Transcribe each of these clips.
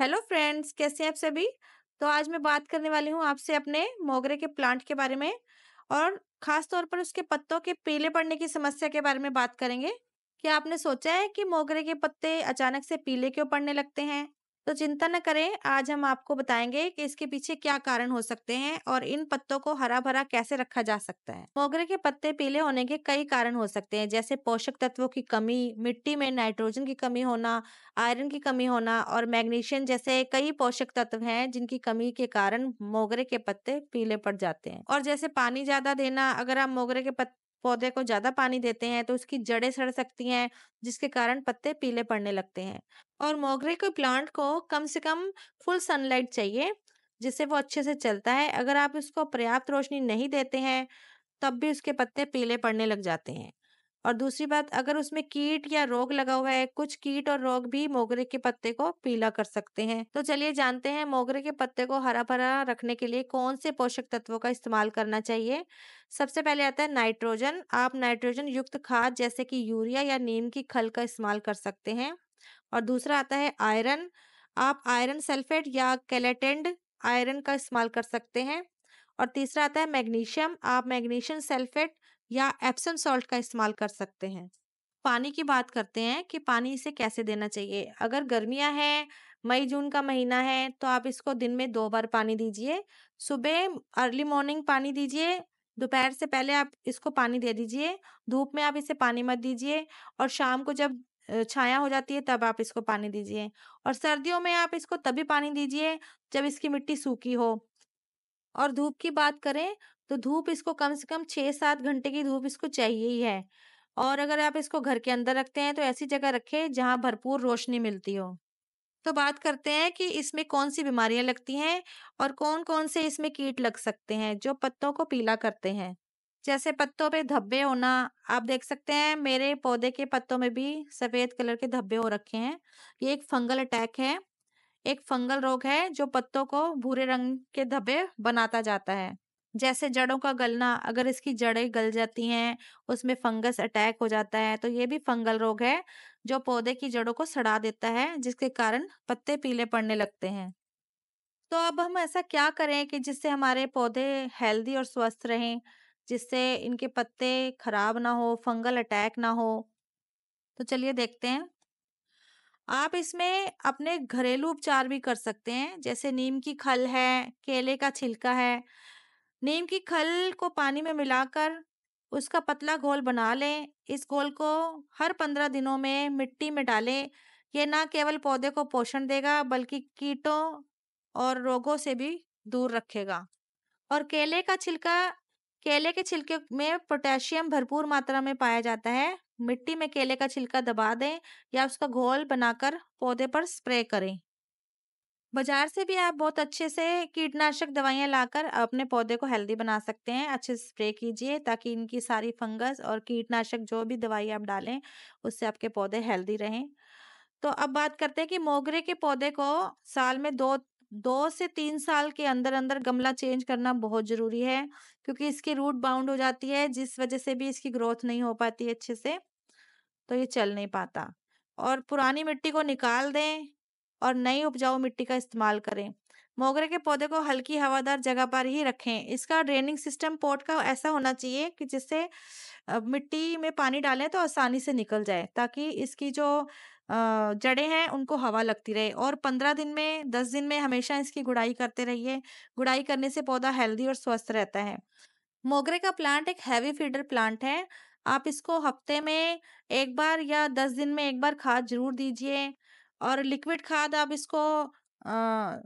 hello friends कैसे हैं आप सभी तो आज मैं बात करने वाली हूँ आपसे अपने मोगरे के प्लांट के बारे में और ख़ास तौर पर उसके पत्तों के पीले पड़ने की समस्या के बारे में बात करेंगे क्या आपने सोचा है कि मोगरे के पत्ते अचानक से पीले क्यों पड़ने लगते हैं तो चिंता न करें आज हम आपको बताएंगे कि इसके पीछे क्या कारण हो सकते हैं और इन पत्तों को हरा भरा कैसे रखा जा सकता है मोगरे के पत्ते पीले होने के कई कारण हो सकते हैं जैसे पोषक तत्वों की कमी मिट्टी में नाइट्रोजन की कमी होना आयरन की कमी होना और मैग्नीशियम जैसे कई पोषक तत्व हैं जिनकी कमी के कारण मोगरे के पत्ते पीले पड़ जाते हैं और जैसे पानी ज्यादा देना अगर आप मोगरे के पत्ते पौधे को ज्यादा पानी देते हैं तो उसकी जड़ें सड़ सकती हैं जिसके कारण पत्ते पीले पड़ने लगते हैं और मोगरे के प्लांट को कम से कम फुल सनलाइट चाहिए जिससे वो अच्छे से चलता है अगर आप उसको पर्याप्त रोशनी नहीं देते हैं तब भी उसके पत्ते पीले पड़ने लग जाते हैं और दूसरी बात अगर उसमें कीट या रोग लगा हुआ है कुछ कीट और रोग भी मोगरे के पत्ते को पीला कर सकते हैं तो चलिए जानते हैं मोगरे के पत्ते को हरा भरा रखने के लिए कौन से पोषक तत्वों का इस्तेमाल करना चाहिए सबसे पहले आता है नाइट्रोजन आप नाइट्रोजन युक्त खाद जैसे कि यूरिया या नीम की खल का इस्तेमाल कर सकते हैं और दूसरा आता है आयरन आप आयरन सल्फेट या कैलेटेंड आयरन का इस्तेमाल कर सकते हैं और तीसरा आता है मैग्नीशियम आप मैग्नीशियम सल्फेट या एप्सम सॉल्ट का इस्तेमाल कर सकते हैं पानी की बात करते हैं कि पानी इसे कैसे देना चाहिए अगर गर्मियां हैं मई जून का महीना है तो आप इसको दिन में दो बार पानी दीजिए सुबह अर्ली मॉर्निंग पानी दीजिए दोपहर से पहले आप इसको पानी दे दीजिए धूप में आप इसे पानी मत दीजिए और शाम को जब छाया हो जाती है तब आप इसको पानी दीजिए और सर्दियों में आप इसको तभी पानी दीजिए जब इसकी मिट्टी सूखी हो और धूप की बात करें तो धूप इसको कम से कम छः सात घंटे की धूप इसको चाहिए ही है और अगर आप इसको घर के अंदर रखते हैं तो ऐसी जगह रखें जहाँ भरपूर रोशनी मिलती हो तो बात करते हैं कि इसमें कौन सी बीमारियां लगती हैं और कौन कौन से इसमें कीट लग सकते हैं जो पत्तों को पीला करते हैं जैसे पत्तों पे धब्बे होना आप देख सकते हैं मेरे पौधे के पत्तों में भी सफेद कलर के धब्बे हो रखे हैं ये एक फंगल अटैक है एक फंगल रोग है जो पत्तों को भूरे रंग के धब्बे बनाता जाता है जैसे जड़ों का गलना अगर इसकी जड़ें गल जाती हैं उसमें फंगस अटैक हो जाता है तो ये भी फंगल रोग है जो पौधे की जड़ों को सड़ा देता है जिसके कारण पत्ते पीले पड़ने लगते हैं तो अब हम ऐसा क्या करें कि जिससे हमारे पौधे हेल्दी और स्वस्थ रहें जिससे इनके पत्ते खराब ना हो फंगल अटैक ना हो तो चलिए देखते हैं आप इसमें अपने घरेलू उपचार भी कर सकते हैं जैसे नीम की खल है केले का छिलका है नीम की खल को पानी में मिलाकर उसका पतला घोल बना लें इस घोल को हर पंद्रह दिनों में मिट्टी में डालें यह ना केवल पौधे को पोषण देगा बल्कि कीटों और रोगों से भी दूर रखेगा और केले का छिलका केले के छिलके में पोटेशियम भरपूर मात्रा में पाया जाता है मिट्टी में केले का छिलका दबा दें या उसका घोल बनाकर पौधे पर स्प्रे करें बाजार से भी आप बहुत अच्छे से कीटनाशक दवाइयाँ लाकर अपने पौधे को हेल्दी बना सकते हैं अच्छे से स्प्रे कीजिए ताकि इनकी सारी फंगस और कीटनाशक जो भी दवाई आप डालें उससे आपके पौधे हेल्दी रहें तो अब बात करते हैं कि मोगरे के पौधे को साल में दो दो से तीन साल के अंदर अंदर गमला चेंज करना बहुत ज़रूरी है क्योंकि इसकी रूट बाउंड हो जाती है जिस वजह से भी इसकी ग्रोथ नहीं हो पाती अच्छे से तो ये चल नहीं पाता और पुरानी मिट्टी को निकाल दें और नई उपजाऊ मिट्टी का इस्तेमाल करें मोगरे के पौधे को हल्की हवादार जगह पर ही रखें इसका ड्रेनिंग सिस्टम पोर्ट का ऐसा होना चाहिए कि जिससे मिट्टी में पानी डालें तो आसानी से निकल जाए ताकि इसकी जो जड़ें हैं उनको हवा लगती रहे और पंद्रह दिन में दस दिन में हमेशा इसकी गुड़ाई करते रहिए गुड़ाई करने से पौधा हेल्दी और स्वस्थ रहता है मोगरे का प्लांट एक हैवी फीडर प्लांट है आप इसको हफ्ते में एक बार या दस दिन में एक बार खाद जरूर दीजिए और लिक्विड खाद आप इसको आ,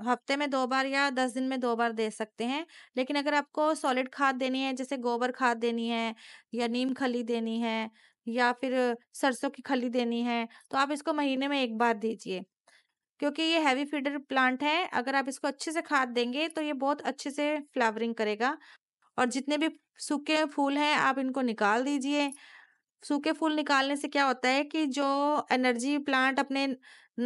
हफ्ते में दो बार या दस दिन में दो बार दे सकते हैं लेकिन अगर आपको सॉलिड खाद देनी है जैसे गोबर खाद देनी है या नीम खली देनी है या फिर सरसों की खली देनी है तो आप इसको महीने में एक बार दीजिए क्योंकि ये हैवी फीडर प्लांट है अगर आप इसको अच्छे से खाद देंगे तो ये बहुत अच्छे से फ्लावरिंग करेगा और जितने भी सूखे फूल हैं आप इनको निकाल दीजिए सूखे फूल निकालने से क्या होता है कि जो एनर्जी प्लांट अपने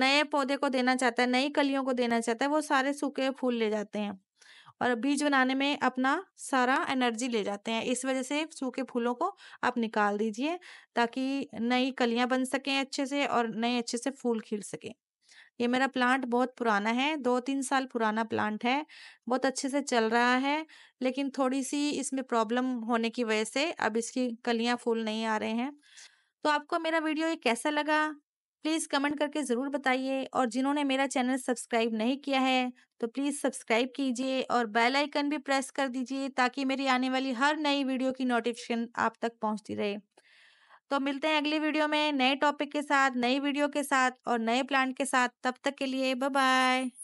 नए पौधे को देना चाहता है नई कलियों को देना चाहता है वो सारे सूखे फूल ले जाते हैं और बीज बनाने में अपना सारा एनर्जी ले जाते हैं इस वजह से सूखे फूलों को आप निकाल दीजिए ताकि नई कलियां बन सकें अच्छे से और नए अच्छे से फूल खिल सकें ये मेरा प्लांट बहुत पुराना है दो तीन साल पुराना प्लांट है बहुत अच्छे से चल रहा है लेकिन थोड़ी सी इसमें प्रॉब्लम होने की वजह से अब इसकी कलियां फूल नहीं आ रहे हैं तो आपको मेरा वीडियो ये कैसा लगा प्लीज़ कमेंट करके ज़रूर बताइए और जिन्होंने मेरा चैनल सब्सक्राइब नहीं किया है तो प्लीज़ सब्सक्राइब कीजिए और बेल आइकन भी प्रेस कर दीजिए ताकि मेरी आने वाली हर नई वीडियो की नोटिफिकेशन आप तक पहुंचती रहे तो मिलते हैं अगली वीडियो में नए टॉपिक के साथ नई वीडियो के साथ और नए प्लांट के साथ तब तक के लिए बाय बाय